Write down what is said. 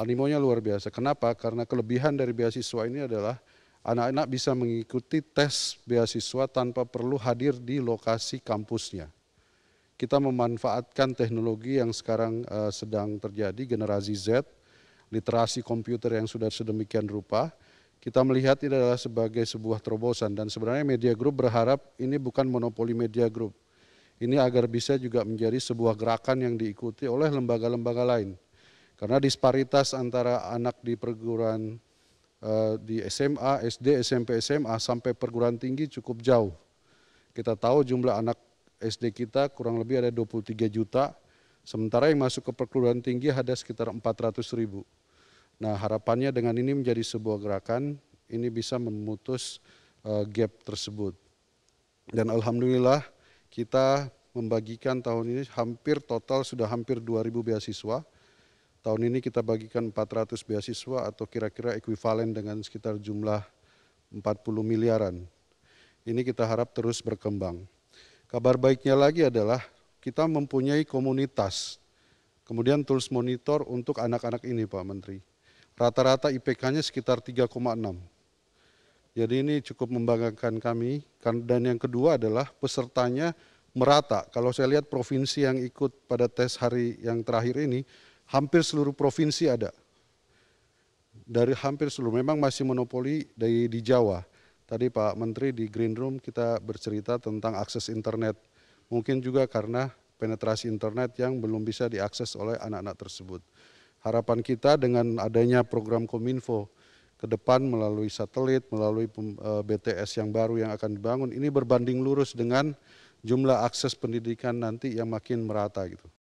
animonya luar biasa. Kenapa? Karena kelebihan dari beasiswa ini adalah anak-anak bisa mengikuti tes beasiswa tanpa perlu hadir di lokasi kampusnya. Kita memanfaatkan teknologi yang sekarang uh, sedang terjadi, generasi Z, literasi komputer yang sudah sedemikian rupa. Kita melihat ini adalah sebagai sebuah terobosan dan sebenarnya media group berharap ini bukan monopoli media group. Ini agar bisa juga menjadi sebuah gerakan yang diikuti oleh lembaga-lembaga lain karena disparitas antara anak di perguruan uh, di SMA, SD, SMP, SMA sampai perguruan tinggi cukup jauh. Kita tahu jumlah anak SD kita kurang lebih ada 23 juta, sementara yang masuk ke perguruan tinggi ada sekitar 400 ribu. Nah harapannya dengan ini menjadi sebuah gerakan, ini bisa memutus uh, gap tersebut. Dan Alhamdulillah kita membagikan tahun ini hampir total sudah hampir 2.000 beasiswa Tahun ini kita bagikan 400 beasiswa atau kira-kira ekuivalen dengan sekitar jumlah 40 miliaran. Ini kita harap terus berkembang. Kabar baiknya lagi adalah kita mempunyai komunitas, kemudian tools monitor untuk anak-anak ini Pak Menteri. Rata-rata IPK-nya sekitar 3,6. Jadi ini cukup membanggakan kami. Kan, dan yang kedua adalah pesertanya merata. Kalau saya lihat provinsi yang ikut pada tes hari yang terakhir ini, hampir seluruh provinsi ada. Dari hampir seluruh, memang masih monopoli dari di Jawa. Tadi Pak Menteri di Green Room kita bercerita tentang akses internet. Mungkin juga karena penetrasi internet yang belum bisa diakses oleh anak-anak tersebut. Harapan kita dengan adanya program Kominfo ke depan melalui satelit, melalui e, BTS yang baru yang akan dibangun, ini berbanding lurus dengan jumlah akses pendidikan nanti yang makin merata gitu.